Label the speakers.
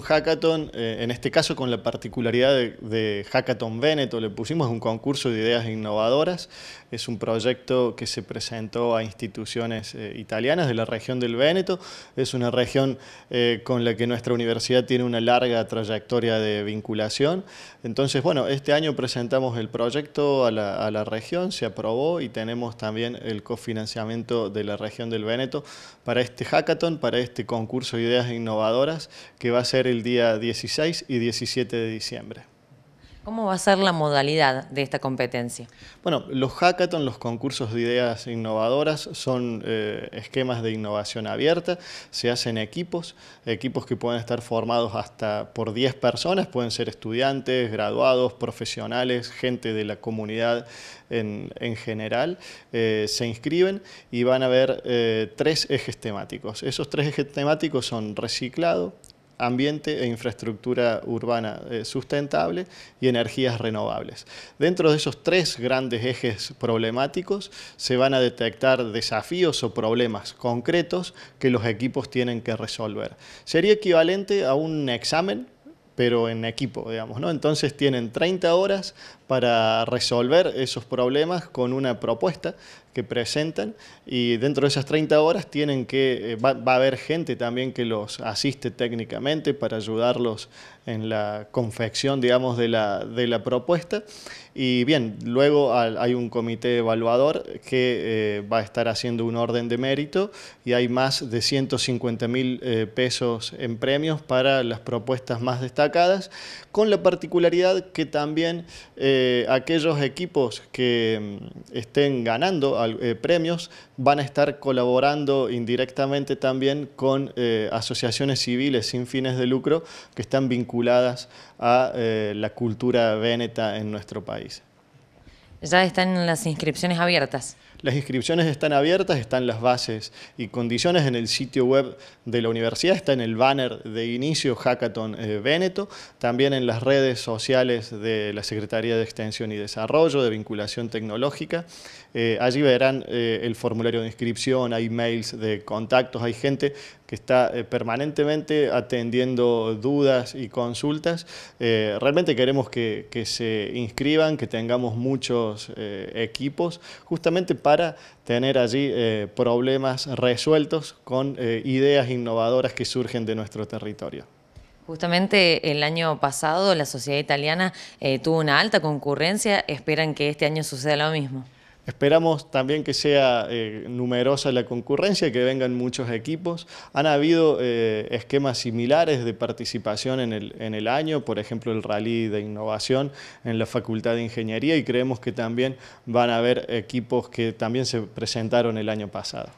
Speaker 1: hackathon, eh, en este caso con la particularidad de, Hackathon Veneto, le pusimos un concurso de ideas innovadoras. Es un proyecto que se presentó a instituciones eh, italianas de la región del Veneto. Es una región eh, con la que nuestra universidad tiene una larga trayectoria de vinculación. Entonces, bueno, este año presentamos el proyecto a la, a la región, se aprobó y tenemos también el cofinanciamiento de la región del Veneto para este hackathon, para este concurso de ideas innovadoras que va a ser el día 16 y 17 de diciembre.
Speaker 2: ¿Cómo va a ser la modalidad de esta competencia?
Speaker 1: Bueno, los hackathons, los concursos de ideas innovadoras, son eh, esquemas de innovación abierta, se hacen equipos, equipos que pueden estar formados hasta por 10 personas, pueden ser estudiantes, graduados, profesionales, gente de la comunidad en, general, eh, se inscriben y van a ver eh, tres ejes temáticos. Esos tres ejes temáticos son reciclado, ambiente e infraestructura urbana eh, sustentable y energías renovables. Dentro de esos tres grandes ejes problemáticos se van a detectar desafíos o problemas concretos que los equipos tienen que resolver. Sería equivalente a un examen pero en equipo, digamos, ¿no? Entonces tienen 30 horas para resolver esos problemas con una propuesta que presentan y dentro de esas 30 horas tienen que, eh, va, a haber gente también que los asiste técnicamente para ayudarlos en la confección, digamos, de la, de la propuesta. Y bien, luego hay un comité evaluador que eh, va a estar haciendo un orden de mérito y hay más de 150 mil eh, pesos en premios para las propuestas más destacadas con la particularidad que también eh, aquellos equipos que mm, estén ganando eh, premios van a estar colaborando indirectamente también con eh, asociaciones civiles sin fines de lucro que están vinculadas a la cultura veneta en nuestro país. Ya están las inscripciones abiertas. Las inscripciones están abiertas, están las bases y condiciones en el sitio web de la universidad, está en el banner de inicio Hackathon eh, Veneto, también en las redes sociales de la Secretaría de Extensión y Desarrollo, de Vinculación Tecnológica. Eh, allí verán eh, el formulario de inscripción, hay mails de contactos, hay gente que está permanentemente atendiendo dudas y consultas. realmente queremos que, que, se inscriban, que tengamos muchos equipos, justamente para para tener allí eh, problemas resueltos con eh, ideas innovadoras que surgen de nuestro territorio.
Speaker 2: Justamente el año pasado la sociedad italiana eh, tuvo una alta concurrencia, esperan que este año suceda lo mismo.
Speaker 1: Esperamos también que sea eh, numerosa la concurrencia, que vengan muchos equipos. Han habido eh, esquemas similares de participación en el, en el año, por ejemplo el rally de innovación en la Facultad de Ingeniería y creemos que también van a haber equipos que también se presentaron el año pasado.